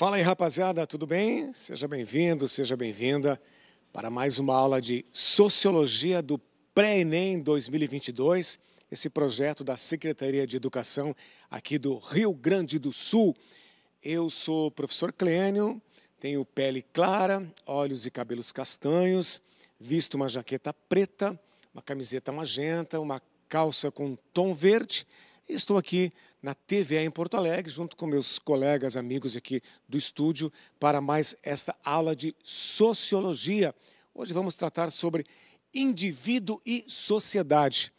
Fala aí, rapaziada, tudo bem? Seja bem-vindo, seja bem-vinda para mais uma aula de Sociologia do Pré-ENEM 2022, esse projeto da Secretaria de Educação aqui do Rio Grande do Sul. Eu sou o professor Clênio, tenho pele clara, olhos e cabelos castanhos, visto uma jaqueta preta, uma camiseta magenta, uma calça com tom verde Estou aqui na TVA em Porto Alegre, junto com meus colegas, amigos aqui do estúdio, para mais esta aula de sociologia. Hoje vamos tratar sobre indivíduo e sociedade.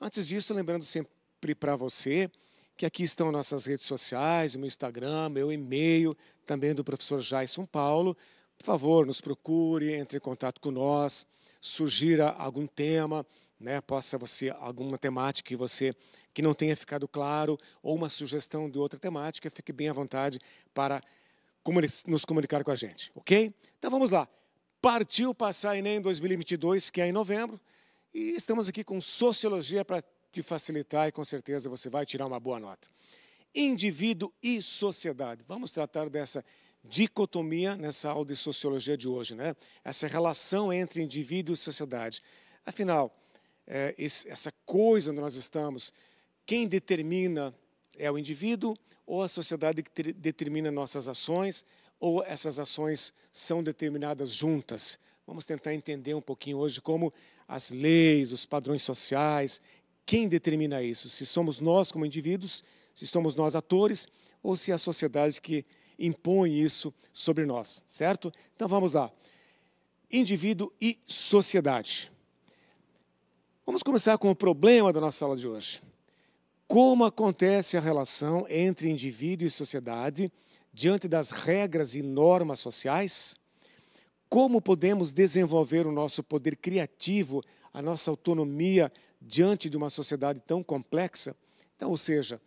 Antes disso, lembrando sempre para você que aqui estão nossas redes sociais, meu Instagram, meu e-mail, também do professor Jason Paulo. Por favor, nos procure, entre em contato com nós, sugira algum tema, né? possa você alguma temática que você que não tenha ficado claro ou uma sugestão de outra temática, fique bem à vontade para nos comunicar com a gente, ok? Então vamos lá. Partiu passar Enem 2022, que é em novembro, e estamos aqui com Sociologia para te facilitar e com certeza você vai tirar uma boa nota. Indivíduo e sociedade. Vamos tratar dessa dicotomia nessa aula de sociologia de hoje, né? Essa relação entre indivíduo e sociedade. Afinal, é, essa coisa onde nós estamos, quem determina é o indivíduo ou a sociedade que determina nossas ações ou essas ações são determinadas juntas. Vamos tentar entender um pouquinho hoje como as leis, os padrões sociais, quem determina isso? Se somos nós como indivíduos, se somos nós atores ou se é a sociedade que impõe isso sobre nós, certo? Então vamos lá. Indivíduo e sociedade. Vamos começar com o problema da nossa aula de hoje como acontece a relação entre indivíduo e sociedade diante das regras e normas sociais? Como podemos desenvolver o nosso poder criativo, a nossa autonomia diante de uma sociedade tão complexa? Então, ou seja,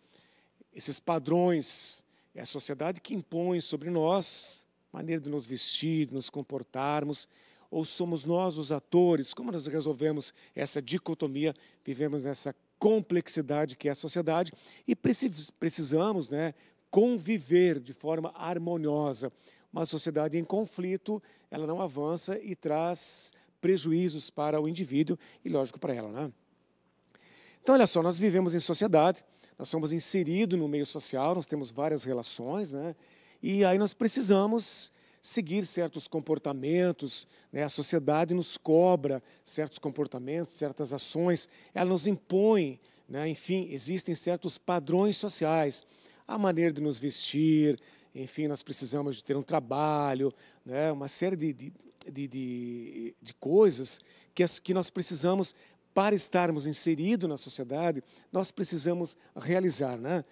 esses padrões, é a sociedade que impõe sobre nós maneira de nos vestir, de nos comportarmos, ou somos nós os atores? Como nós resolvemos essa dicotomia, vivemos nessa complexidade que é a sociedade e precisamos né, conviver de forma harmoniosa. Uma sociedade em conflito, ela não avança e traz prejuízos para o indivíduo e, lógico, para ela. Né? Então, olha só, nós vivemos em sociedade, nós somos inseridos no meio social, nós temos várias relações, né? e aí nós precisamos seguir certos comportamentos, né? a sociedade nos cobra certos comportamentos, certas ações, ela nos impõe, né? enfim, existem certos padrões sociais, a maneira de nos vestir, enfim, nós precisamos de ter um trabalho, né? uma série de, de, de, de, de coisas que, que nós precisamos para estarmos inseridos na sociedade, nós precisamos realizar. Né?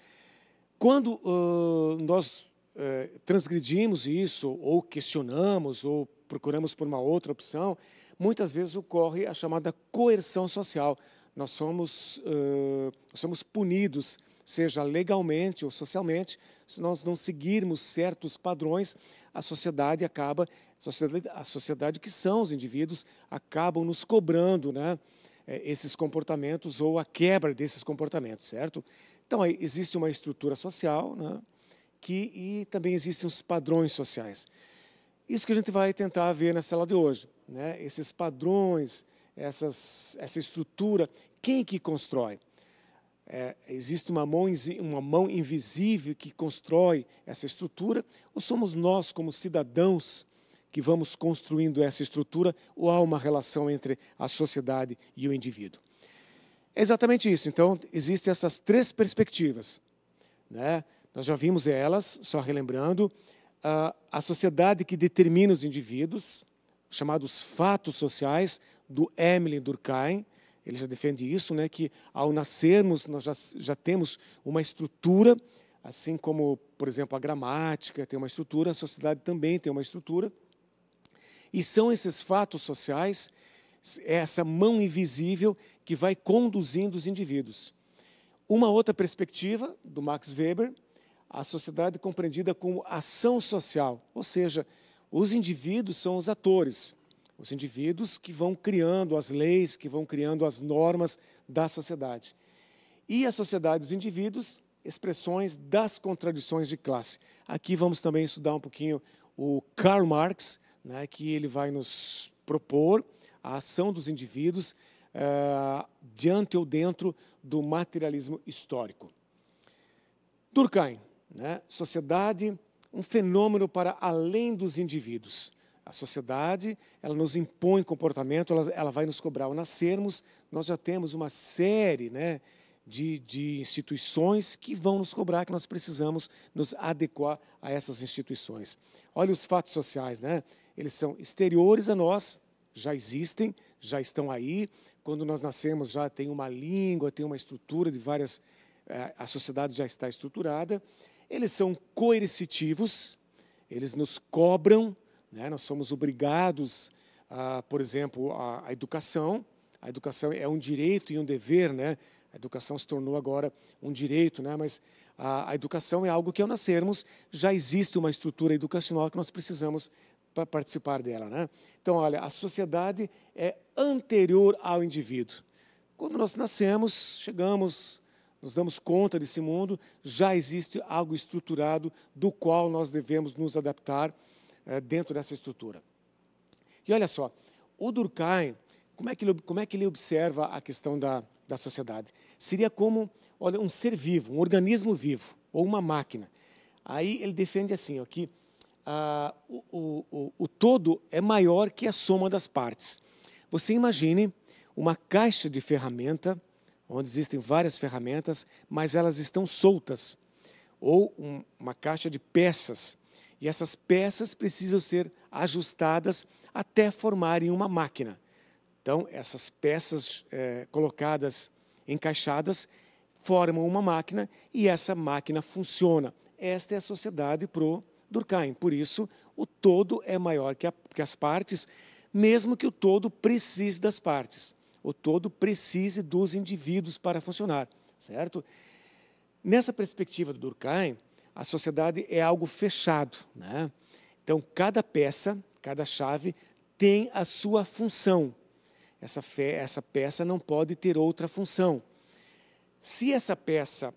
Quando uh, nós eh, transgredimos isso, ou questionamos, ou procuramos por uma outra opção, muitas vezes ocorre a chamada coerção social. Nós somos, uh, somos punidos, seja legalmente ou socialmente, se nós não seguirmos certos padrões, a sociedade acaba, a sociedade, a sociedade que são os indivíduos, acabam nos cobrando né, eh, esses comportamentos ou a quebra desses comportamentos, certo? Então, aí, existe uma estrutura social, né? que, e também existem os padrões sociais. Isso que a gente vai tentar ver na sala de hoje, né? esses padrões, essas, essa estrutura, quem que constrói? É, existe uma mão, uma mão invisível que constrói essa estrutura, ou somos nós, como cidadãos, que vamos construindo essa estrutura, ou há uma relação entre a sociedade e o indivíduo? É exatamente isso. Então, existem essas três perspectivas. Né? Nós já vimos elas, só relembrando, a sociedade que determina os indivíduos, chamados fatos sociais, do Emily Durkheim. Ele já defende isso, né, que ao nascermos nós já, já temos uma estrutura, assim como, por exemplo, a gramática tem uma estrutura, a sociedade também tem uma estrutura. E são esses fatos sociais, é essa mão invisível que vai conduzindo os indivíduos. Uma outra perspectiva do Max Weber a sociedade compreendida como ação social, ou seja, os indivíduos são os atores, os indivíduos que vão criando as leis, que vão criando as normas da sociedade. E a sociedade dos indivíduos, expressões das contradições de classe. Aqui vamos também estudar um pouquinho o Karl Marx, né, que ele vai nos propor a ação dos indivíduos uh, diante ou dentro do materialismo histórico. Durkheim, né, sociedade, um fenômeno para além dos indivíduos. A sociedade, ela nos impõe comportamento, ela, ela vai nos cobrar. Ao nascermos, nós já temos uma série né, de, de instituições que vão nos cobrar, que nós precisamos nos adequar a essas instituições. Olha os fatos sociais, né? Eles são exteriores a nós, já existem, já estão aí. Quando nós nascemos, já tem uma língua, tem uma estrutura de várias. Eh, a sociedade já está estruturada. Eles são coercitivos, eles nos cobram, né? nós somos obrigados, a, por exemplo, à, educação. A educação é um direito e um dever, né? A educação se tornou agora um direito, né? mas a, a, educação é algo que, ao nascermos, já existe uma estrutura educacional que nós precisamos para participar dela. Né? Então, olha, a sociedade é anterior ao indivíduo. Quando nós nascemos, chegamos nos damos conta desse mundo, já existe algo estruturado do qual nós devemos nos adaptar é, dentro dessa estrutura. E olha só, o Durkheim, como é que ele, como é que ele observa a questão da, da sociedade? Seria como olha, um ser vivo, um organismo vivo, ou uma máquina. Aí ele defende assim, ó, que ah, o, o, o, o todo é maior que a soma das partes. Você imagine uma caixa de ferramenta onde existem várias ferramentas, mas elas estão soltas ou um, uma caixa de peças. E essas peças precisam ser ajustadas até formarem uma máquina. Então, essas peças é, colocadas, encaixadas, formam uma máquina e essa máquina funciona. Esta é a sociedade pro Durkheim. Por isso, o todo é maior que, a, que as partes, mesmo que o todo precise das partes o todo precise dos indivíduos para funcionar, certo? Nessa perspectiva do Durkheim, a sociedade é algo fechado, né? Então, cada peça, cada chave tem a sua função. Essa, essa peça não pode ter outra função. Se essa peça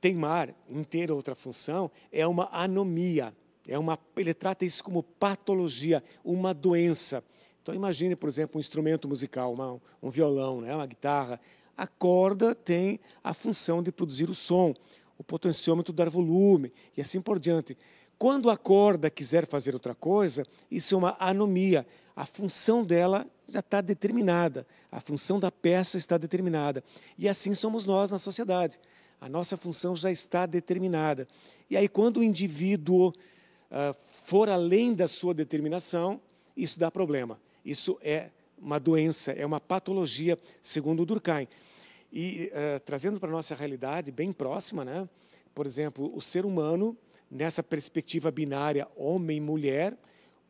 teimar em ter outra função, é uma anomia. É uma, ele trata isso como patologia, uma doença. Então imagine, por exemplo, um instrumento musical, uma, um violão, né, uma guitarra. A corda tem a função de produzir o som, o potenciômetro dar volume e assim por diante. Quando a corda quiser fazer outra coisa, isso é uma anomia. A função dela já está determinada, a função da peça está determinada. E assim somos nós na sociedade. A nossa função já está determinada. E aí, quando o indivíduo uh, for além da sua determinação, isso dá problema. Isso é uma doença, é uma patologia, segundo Durkheim. E uh, trazendo para a nossa realidade bem próxima, né? por exemplo, o ser humano, nessa perspectiva binária homem-mulher,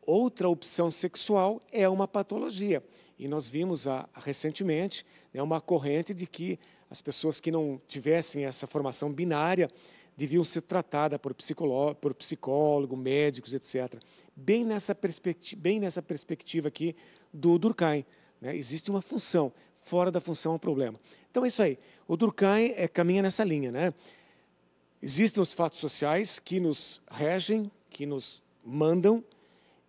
outra opção sexual é uma patologia. E nós vimos a, ah, a recentemente né, uma corrente de que as pessoas que não tivessem essa formação binária deviam ser tratadas por, por psicólogo, médicos, etc. Bem nessa, perspectiva, bem nessa perspectiva aqui do Durkheim. Né? Existe uma função, fora da função é um problema. Então é isso aí. O Durkheim é, caminha nessa linha. Né? Existem os fatos sociais que nos regem, que nos mandam,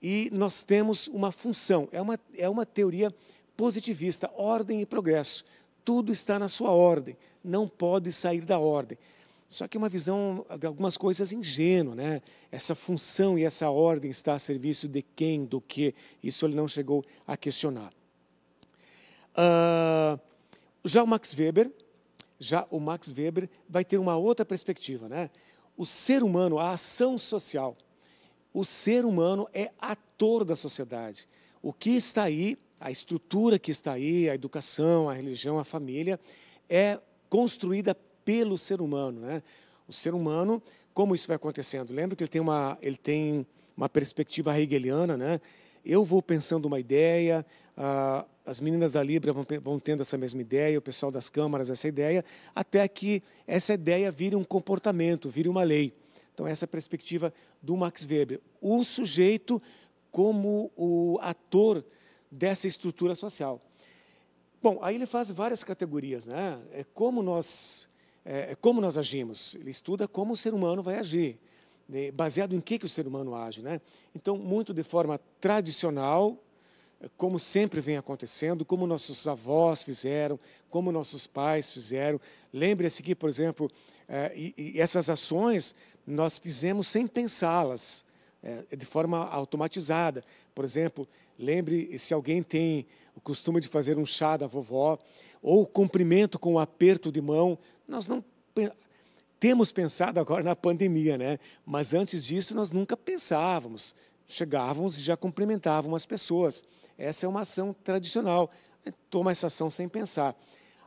e nós temos uma função. É uma, é uma teoria positivista, ordem e progresso. Tudo está na sua ordem, não pode sair da ordem. Só que é uma visão de algumas coisas ingênua, né? Essa função e essa ordem está a serviço de quem, do que? Isso ele não chegou a questionar. Uh, já o Max Weber, já o Max Weber vai ter uma outra perspectiva, né? O ser humano, a ação social, o ser humano é ator da sociedade. O que está aí, a estrutura que está aí, a educação, a religião, a família, é construída pelo ser humano. Né? O ser humano, como isso vai acontecendo? Lembra que ele tem uma, ele tem uma perspectiva hegeliana, né? Eu vou pensando uma ideia, ah, as meninas da Libra vão, vão tendo essa mesma ideia, o pessoal das câmaras essa ideia, até que essa ideia vire um comportamento, vire uma lei. Então, essa é a perspectiva do Max Weber. O sujeito como o ator dessa estrutura social. Bom, aí ele faz várias categorias, né? É como nós é, como nós agimos. Ele estuda como o ser humano vai agir, né, baseado em que, que o ser humano age. Né? Então, muito de forma tradicional, é, como sempre vem acontecendo, como nossos avós fizeram, como nossos pais fizeram. Lembre-se que, por exemplo, é, e, e essas ações nós fizemos sem pensá-las, é, de forma automatizada. Por exemplo, lembre se alguém tem o costume de fazer um chá da vovó, ou cumprimento com o aperto de mão. Nós não temos pensado agora na pandemia, né? Mas antes disso nós nunca pensávamos. Chegávamos e já cumprimentávamos as pessoas. Essa é uma ação tradicional. Toma essa ação sem pensar.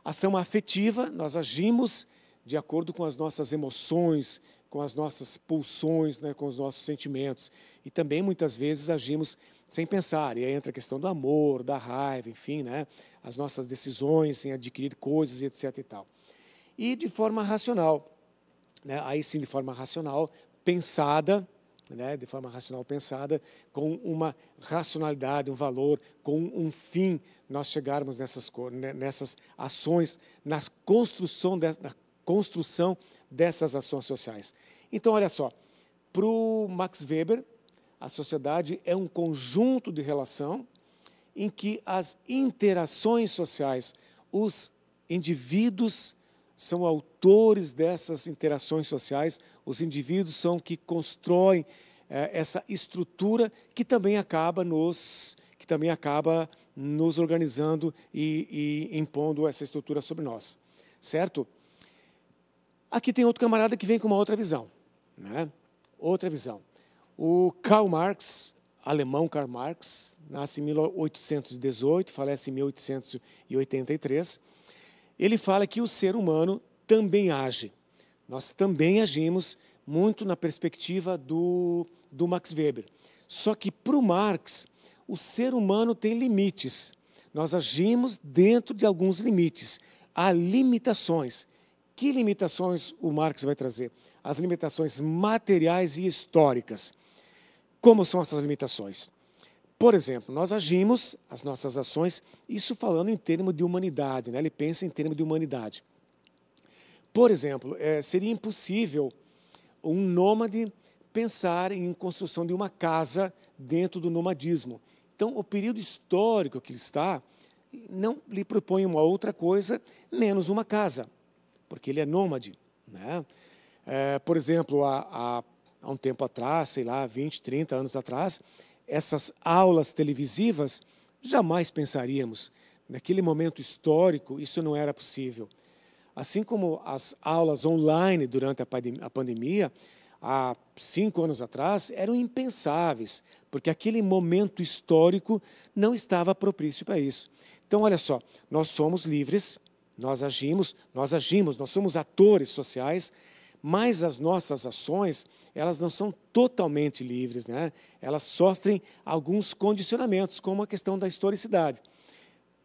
Ação afetiva, nós agimos de acordo com as nossas emoções, com as nossas pulsões, né, com os nossos sentimentos. E também muitas vezes agimos sem pensar. E aí entra a questão do amor, da raiva, enfim, né, as nossas decisões em adquirir coisas, etc. E, tal. e de forma racional. Né, aí sim, de forma racional, pensada, né, de forma racional pensada, com uma racionalidade, um valor, com um fim, nós chegarmos nessas, né, nessas ações, na construção, de, na construção dessas ações sociais. Então, olha só, para o Max Weber, a sociedade é um conjunto de relação em que as interações sociais, os indivíduos são autores dessas interações sociais, os indivíduos são que constroem eh, essa estrutura que também acaba nos que também acaba nos organizando e, e impondo essa estrutura sobre nós, certo? Aqui tem outro camarada que vem com uma outra visão. Né? Outra visão. O Karl Marx, alemão Karl Marx, nasce em 1818, falece em 1883. Ele fala que o ser humano também age. Nós também agimos muito na perspectiva do, do Max Weber. Só que para o Marx, o ser humano tem limites. Nós agimos dentro de alguns limites. Há limitações. Que limitações o Marx vai trazer? As limitações materiais e históricas. Como são essas limitações? Por exemplo, nós agimos, as nossas ações, isso falando em termos de humanidade, né? ele pensa em termos de humanidade. Por exemplo, é, seria impossível um nômade pensar em construção de uma casa dentro do nomadismo. Então, o período histórico que ele está não lhe propõe uma outra coisa menos uma casa porque ele é nômade. Né? É, por exemplo, há, há, um tempo atrás, sei lá, 20, 30 anos atrás, essas aulas televisivas jamais pensaríamos. Naquele momento histórico, isso não era possível. Assim como as aulas online durante a pandemia, há cinco anos atrás, eram impensáveis, porque aquele momento histórico não estava propício para isso. Então, olha só, nós somos livres nós agimos, nós agimos, nós somos atores sociais, mas as nossas ações, elas não são totalmente livres, né? Elas sofrem alguns condicionamentos, como a questão da historicidade.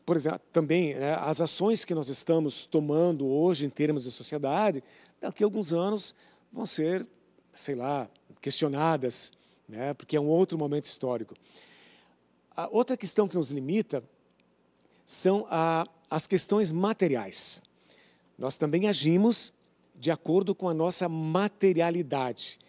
Por exemplo, também né, as ações que nós estamos tomando hoje em termos de sociedade, daqui a alguns anos vão ser, sei lá, questionadas, né? Porque é um outro momento histórico. A outra questão que nos limita são a as questões materiais. Nós também agimos de acordo com a nossa materialidade.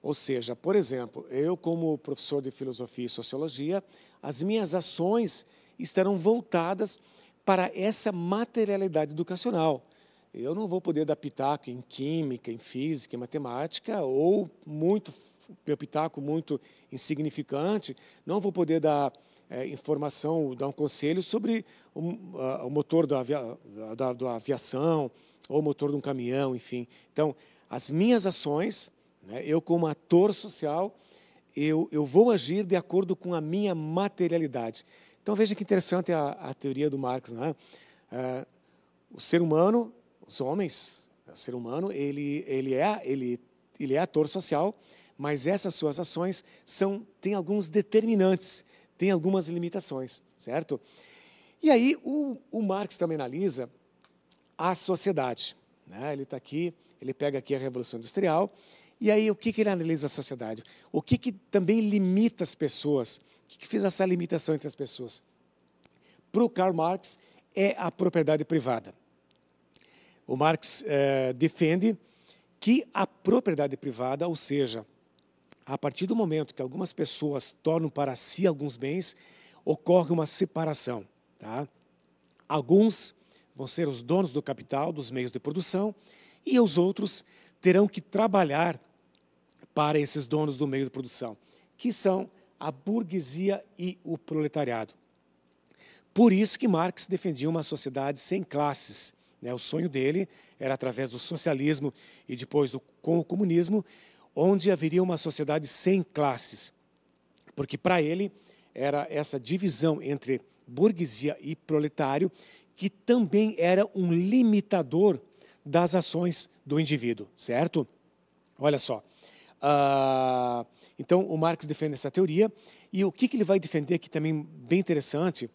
Ou seja, por exemplo, eu, como professor de filosofia e sociologia, as minhas ações estarão voltadas para essa materialidade educacional. Eu não vou poder dar pitaco em química, em física, em matemática, ou muito, meu pitaco muito insignificante, não vou poder dar é, informação, dar um conselho sobre o, a, o motor da, avia, da, da, aviação ou o motor de um caminhão, enfim. Então, as minhas ações, né, eu como ator social, eu, eu vou agir de acordo com a minha materialidade. Então, veja que interessante a, a teoria do Marx. Né? É, o ser humano, os homens, o ser humano, ele, ele, é, ele, ele é ator social, mas essas suas ações são, têm alguns determinantes tem algumas limitações, certo? E aí o, o Marx também analisa a sociedade. Né? Ele está aqui, ele pega aqui a Revolução Industrial, e aí o que, que ele analisa a sociedade? O que, que também limita as pessoas? O que, que fez essa limitação entre as pessoas? Para o Karl Marx, é a propriedade privada. O Marx eh, defende que a propriedade privada, ou seja, a partir do momento que algumas pessoas tornam para si alguns bens, ocorre uma separação. Tá? Alguns vão ser os donos do capital, dos meios de produção, e os outros terão que trabalhar para esses donos do meio de produção, que são a burguesia e o proletariado. Por isso que Marx defendia uma sociedade sem classes. Né? O sonho dele era, através do socialismo e depois do, com o comunismo, onde haveria uma sociedade sem classes, porque para ele era essa divisão entre burguesia e proletário que também era um limitador das ações do indivíduo, certo? Olha só. Uh, então, o Marx defende essa teoria. E o que, que ele vai defender aqui também bem interessante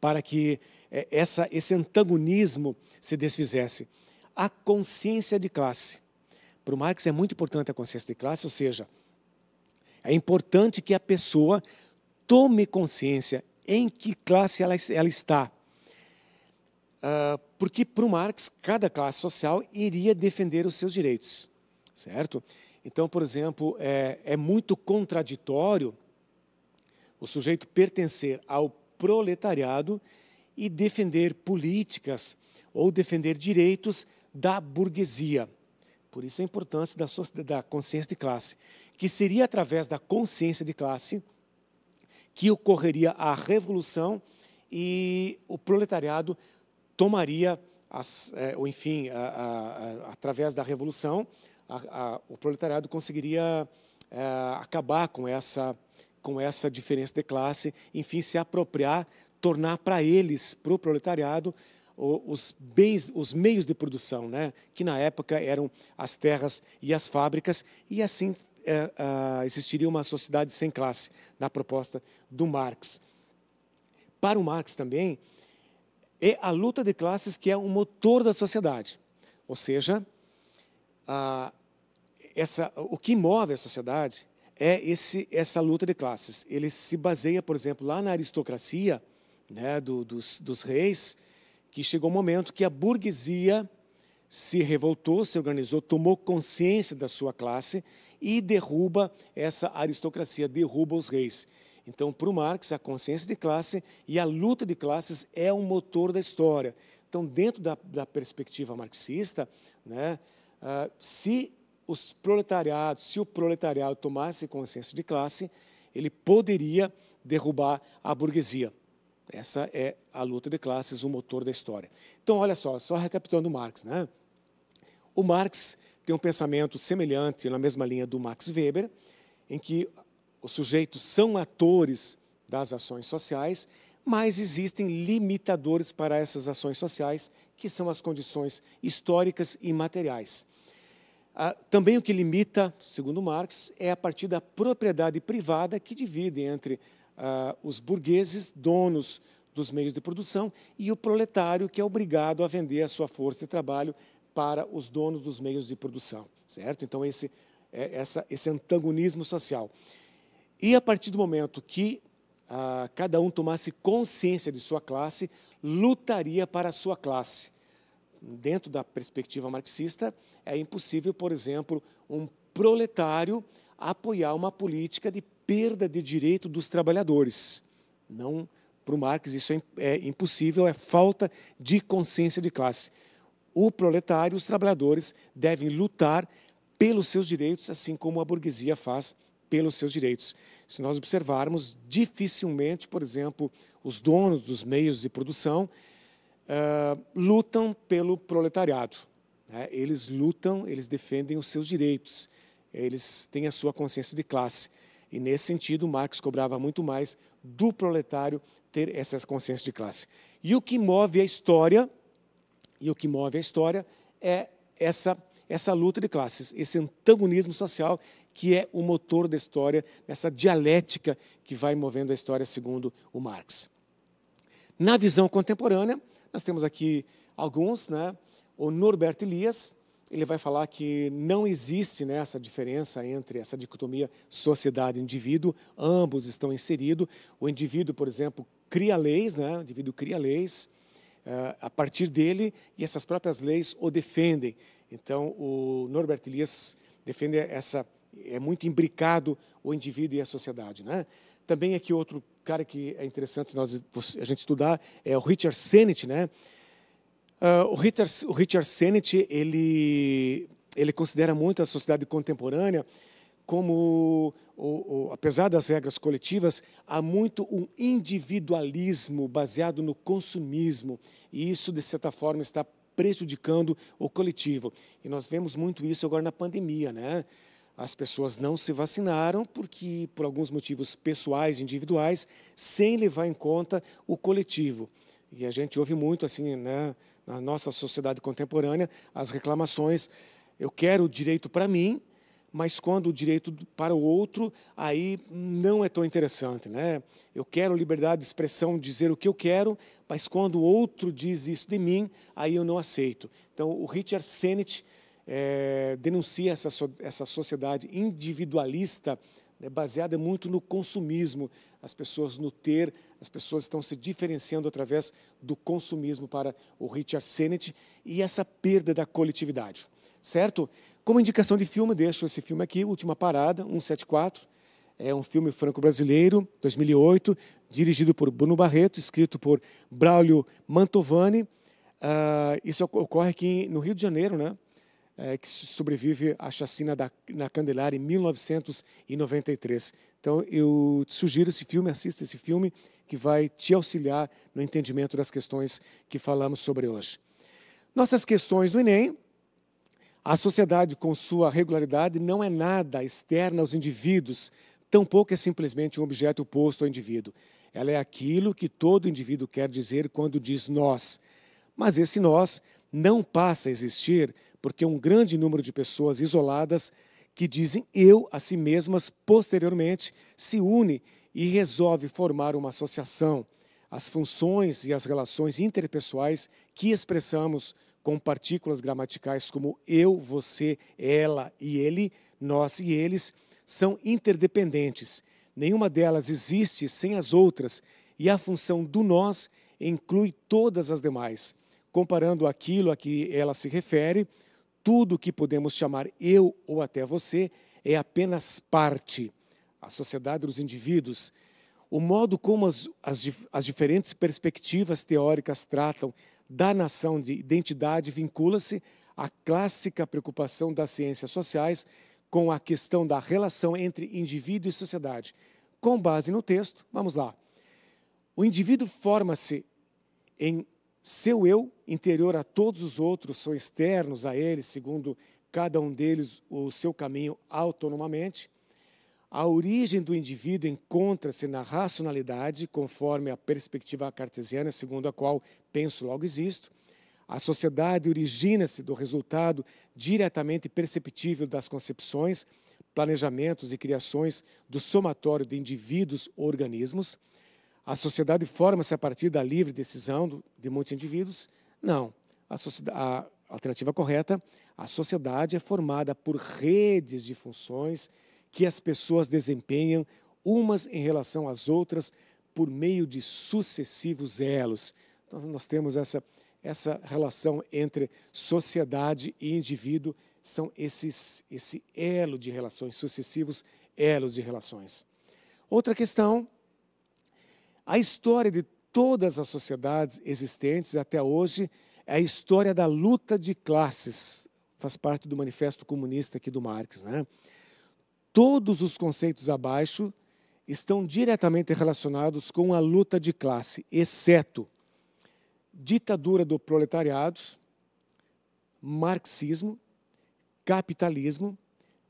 para que eh, essa, esse antagonismo se desfizesse? A consciência de classe. Para o Marx é muito importante a consciência de classe, ou seja, é importante que a pessoa tome consciência em que classe ela, ela está. Uh, porque para o Marx, cada classe social iria defender os seus direitos, certo? Então, por exemplo, é, é muito contraditório o sujeito pertencer ao proletariado e defender políticas ou defender direitos da burguesia. Por isso a importância da, da consciência de classe, que seria através da consciência de classe que ocorreria a revolução e o proletariado tomaria, as, é, ou enfim, a, a, a, através da revolução, o proletariado conseguiria é, acabar com essa, com essa diferença de classe, enfim, se apropriar, tornar para eles, para o proletariado, os bens, os meios de produção, né? que na época eram as terras e as fábricas, e assim é, é, existiria uma sociedade sem classe, na proposta do Marx. Para o Marx também, é a luta de classes que é o motor da sociedade, ou seja, a, essa, o que move a sociedade é esse, essa luta de classes. Ele se baseia, por exemplo, lá na aristocracia né, do, dos, dos reis, que chegou o um momento que a burguesia se revoltou, se organizou, tomou consciência da sua classe e derruba essa aristocracia, derruba os reis. Então, para o Marx, a consciência de classe e a luta de classes é o motor da história. Então, dentro da, da perspectiva marxista, né, uh, se os proletariados, se o proletariado tomasse consciência de classe, ele poderia derrubar a burguesia. Essa é a luta de classes, o motor da história. Então, olha só, só recapitulando Marx, né? O Marx tem um pensamento semelhante na mesma linha do Max Weber, em que os sujeitos são atores das ações sociais, mas existem limitadores para essas ações sociais, que são as condições históricas e materiais. Ah, também o que limita, segundo Marx, é a partir da propriedade privada que divide entre ah, os burgueses, donos dos meios de produção, e o proletário, que é obrigado a vender a sua força de trabalho para os donos dos meios de produção, certo? Então, esse, é, essa, esse antagonismo social. E a partir do momento que ah, cada um tomasse consciência de sua classe, lutaria para a sua classe. Dentro da perspectiva marxista, é impossível, por exemplo, um proletário apoiar uma política de perda de direito dos trabalhadores. Não, para o Marx isso é, é, impossível, é falta de consciência de classe. O proletário, os trabalhadores devem lutar pelos seus direitos, assim como a burguesia faz pelos seus direitos. Se nós observarmos, dificilmente, por exemplo, os donos dos meios de produção uh, lutam pelo proletariado. Né? Eles lutam, eles defendem os seus direitos, eles têm a sua consciência de classe. E nesse sentido, Marx cobrava muito mais do proletário ter essas consciências de classe. E o que move a história, e o que move a história é essa essa luta de classes, esse antagonismo social que é o motor da história, essa dialética que vai movendo a história segundo o Marx. Na visão contemporânea, nós temos aqui alguns, né? O Norbert Elias, ele vai falar que não existe né, essa diferença entre essa dicotomia sociedade-indivíduo, ambos estão inseridos. O indivíduo, por exemplo, cria leis, né? o indivíduo cria leis uh, a partir dele e essas próprias leis o defendem. Então, o Norbert Elias defende essa. É muito imbricado o indivíduo e a sociedade. Né? Também aqui outro cara que é interessante nós, a gente estudar é o Richard Sennett, né? Uh, o, Richard, o Richard Sennett, ele, ele considera muito a sociedade contemporânea como, o, o, apesar das regras coletivas, há muito um individualismo baseado no consumismo. E isso, de certa forma, está prejudicando o coletivo. E nós vemos muito isso agora na pandemia, né? As pessoas não se vacinaram porque, por alguns motivos pessoais, individuais, sem levar em conta o coletivo. E a gente ouve muito, assim, né, na nossa sociedade contemporânea, as reclamações. Eu quero o direito para mim, mas quando o direito para o outro, aí não é tão interessante, né? Eu quero liberdade de expressão, dizer o que eu quero, mas quando o outro diz isso de mim, aí eu não aceito. Então, o Richard Sennett é, denuncia essa, essa sociedade individualista, né, baseada muito no consumismo, as pessoas no ter, as pessoas estão se diferenciando através do consumismo para o Richard Sennett e essa perda da coletividade, certo? Como indicação de filme, deixo esse filme aqui, Última Parada, 174, é um filme franco-brasileiro, 2008, dirigido por Bruno Barreto, escrito por Braulio Mantovani. Uh, isso ocorre aqui no Rio de Janeiro, né? É, que sobrevive à chacina da, na Candelária em 1993. Então, eu te sugiro esse filme, assista esse filme, que vai te auxiliar no entendimento das questões que falamos sobre hoje. Nossas questões do Enem. A sociedade, com sua regularidade, não é nada externa aos indivíduos, tampouco é simplesmente um objeto oposto ao indivíduo. Ela é aquilo que todo indivíduo quer dizer quando diz nós. Mas esse nós não passa a existir porque um grande número de pessoas isoladas que dizem eu a si mesmas posteriormente se une e resolve formar uma associação. As funções e as relações interpessoais que expressamos com partículas gramaticais como eu, você, ela e ele, nós e eles, são interdependentes. Nenhuma delas existe sem as outras, e a função do nós inclui todas as demais. Comparando aquilo a que ela se refere, tudo o que podemos chamar eu ou até você é apenas parte. A sociedade dos indivíduos, o modo como as, as, as diferentes perspectivas teóricas tratam da nação de identidade vincula-se à clássica preocupação das ciências sociais com a questão da relação entre indivíduo e sociedade. Com base no texto, vamos lá. O indivíduo forma-se em seu eu interior a todos os outros são externos a ele, segundo cada um deles o seu caminho autonomamente. A origem do indivíduo encontra-se na racionalidade, conforme a perspectiva cartesiana, segundo a qual penso logo existo. A sociedade origina-se do resultado diretamente perceptível das concepções, planejamentos e criações do somatório de indivíduos ou organismos. A sociedade forma-se a partir da livre decisão de muitos indivíduos? Não. A, a alternativa correta, a sociedade é formada por redes de funções que as pessoas desempenham umas em relação às outras por meio de sucessivos elos. Então, nós temos essa, essa relação entre sociedade e indivíduo, são esses, esse elo de relações, sucessivos elos de relações. Outra questão a história de todas as sociedades existentes até hoje é a história da luta de classes. Faz parte do manifesto comunista aqui do Marx, né? Todos os conceitos abaixo estão diretamente relacionados com a luta de classe, exceto ditadura do proletariado, marxismo, capitalismo,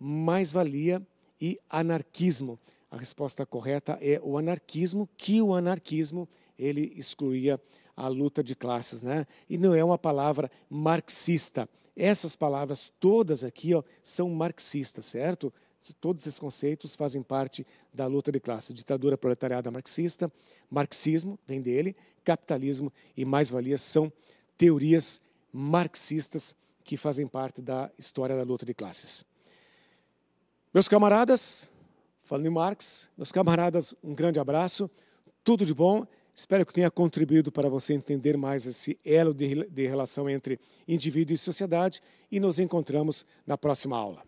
mais-valia e anarquismo a resposta correta é o anarquismo, que o anarquismo ele excluía a luta de classes, né? E não é uma palavra marxista. Essas palavras todas aqui ó, são marxistas, certo? Todos esses conceitos fazem parte da luta de classe. Ditadura proletariada marxista, marxismo, vem dele, capitalismo e mais-valia são teorias marxistas que fazem parte da história da luta de classes. Meus camaradas, Falando em Marx, meus camaradas, um grande abraço, tudo de bom. Espero que tenha contribuído para você entender mais esse elo de, de relação entre indivíduo e sociedade e nos encontramos na próxima aula.